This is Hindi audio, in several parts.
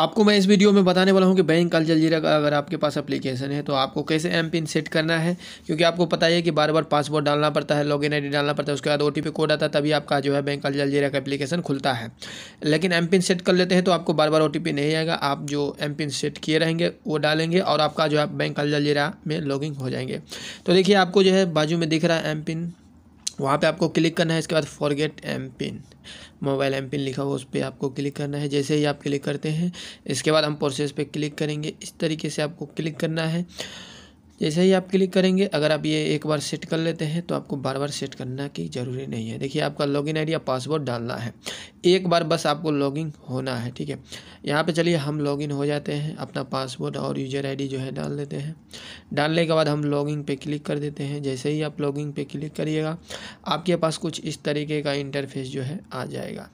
आपको मैं इस वीडियो में बताने वाला हूँ कि बैंक अल जलजीरा का अगर आपके पास एप्लीकेशन है तो आपको कैसे एम पिन सेट करना है क्योंकि आपको पता है कि बार बार पासवर्ड डालना पड़ता है लॉगिन आईडी डालना पड़ता है उसके बाद ओटीपी कोड आता है तभी आपका जो है बैंक अल जलजीरा का एप्लीकेशन खुलता है लेकिन एम पिन सेट कर लेते हैं तो आपको बार बार ओ नहीं आएगा आप जो एम पिन सेट किए रहेंगे वो डालेंगे और आपका जो है बैंक अल जलजीरा में लॉगिन हो जाएंगे तो देखिए आपको जो है बाजू में दिख रहा है एम पिन वहाँ पे आपको क्लिक करना है इसके बाद forget M PIN mobile M PIN लिखा हुआ उस पर आपको क्लिक करना है जैसे ही आप क्लिक करते हैं इसके बाद हम प्रोसेस पे क्लिक करेंगे इस तरीके से आपको क्लिक करना है जैसे ही आप क्लिक करेंगे अगर आप ये एक बार सेट कर लेते हैं तो आपको बार बार सेट करना की ज़रूरी नहीं है देखिए आपका लॉगिन आईडी या पासवर्ड डालना है एक बार बस आपको लॉगिन होना है ठीक है यहाँ पे चलिए हम लॉगिन हो जाते हैं अपना पासवर्ड और यूजर आईडी जो है डाल देते हैं डालने के बाद हम लॉगिन पे क्लिक कर देते हैं जैसे ही आप लॉगिन पे क्लिक करिएगा आपके पास कुछ इस तरीके का इंटरफेस जो है आ जाएगा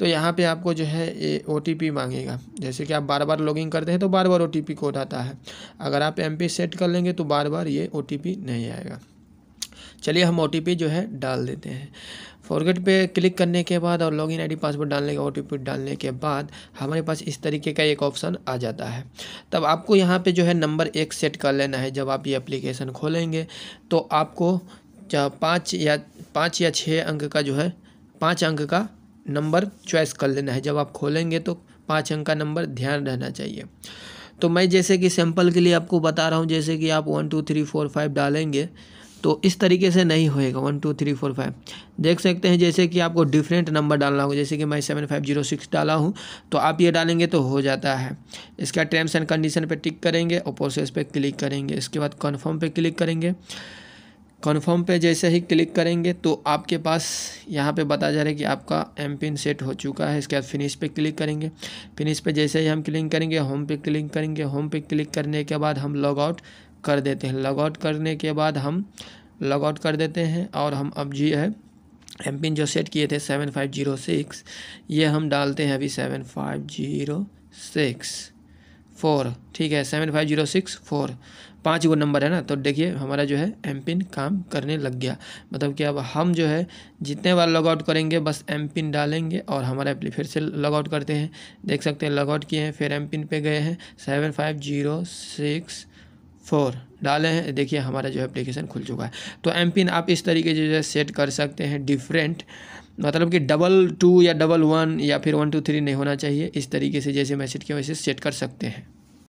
तो यहाँ पे आपको जो है ये ओ मांगेगा जैसे कि आप बार बार लॉगिंग करते हैं तो बार बार ओ कोड आता है अगर आप एम सेट कर लेंगे तो बार बार ये ओ नहीं आएगा चलिए हम ओ जो है डाल देते हैं फॉरगेट पे क्लिक करने के बाद और लॉगिन आईडी पासवर्ड डालने का ओ डालने के बाद हमारे पास इस तरीके का एक ऑप्शन आ जाता है तब आपको यहाँ पे जो है नंबर एक सेट कर लेना है जब आप ये एप्लीकेशन खोलेंगे तो आपको पाँच या पाँच या छः अंक का जो है पाँच अंक का नंबर चॉइस कर लेना है जब आप खोलेंगे तो पाँच अंक का नंबर ध्यान रहना चाहिए तो मैं जैसे कि सैंपल के लिए आपको बता रहा हूँ जैसे कि आप one two three four five डालेंगे तो इस तरीके से नहीं होएगा one two three four five देख सकते हैं जैसे कि आपको डिफरेंट नंबर डालना होगा जैसे कि मैं सेवन फाइव जीरो सिक्स डाला हूँ तो आप ये डालेंगे तो हो जाता है इसका टर्म्स एंड कंडीशन पे टिक करेंगे और प्रोसेस पे क्लिक करेंगे इसके बाद कन्फर्म पे क्लिक करेंगे कन्फर्म पे जैसे ही क्लिक करेंगे तो आपके पास यहाँ पे बता जा रहा है कि आपका एम पिन सेट हो चुका है इसके बाद फिनिश पे क्लिक करेंगे फिनिश पे जैसे ही हम क्लिक करेंगे होम पे क्लिक करेंगे होम पे क्लिक करने के बाद हम लॉग आउट कर देते हैं लॉग आउट करने के बाद हम लॉग आउट कर देते हैं और हम अब जी है एम पिन जो सेट किए थे सेवन फाइव जीरो सिक्स ये हम डालते हैं अभी seven five zero six four ठीक है seven five zero six four पाँच वो नंबर है ना तो देखिए हमारा जो है एम पिन काम करने लग गया मतलब कि अब हम जो है जितने बार लॉगआउट करेंगे बस एम पिन डालेंगे और हमारा एप्ली फिर से लॉगआउट करते हैं देख सकते हैं लॉगआउट किए हैं फिर एम पिन पर गए हैं seven five zero six four डाले हैं देखिए हमारा जो है एप्लीकेशन खुल चुका है तो एम पिन आप इस तरीके से जो है सेट कर सकते हैं डिफरेंट मतलब कि डबल टू या डबल वन या फिर वन टू थ्री नहीं होना चाहिए इस तरीके से जैसे मैसेज किया वैसे सेट कर सकते हैं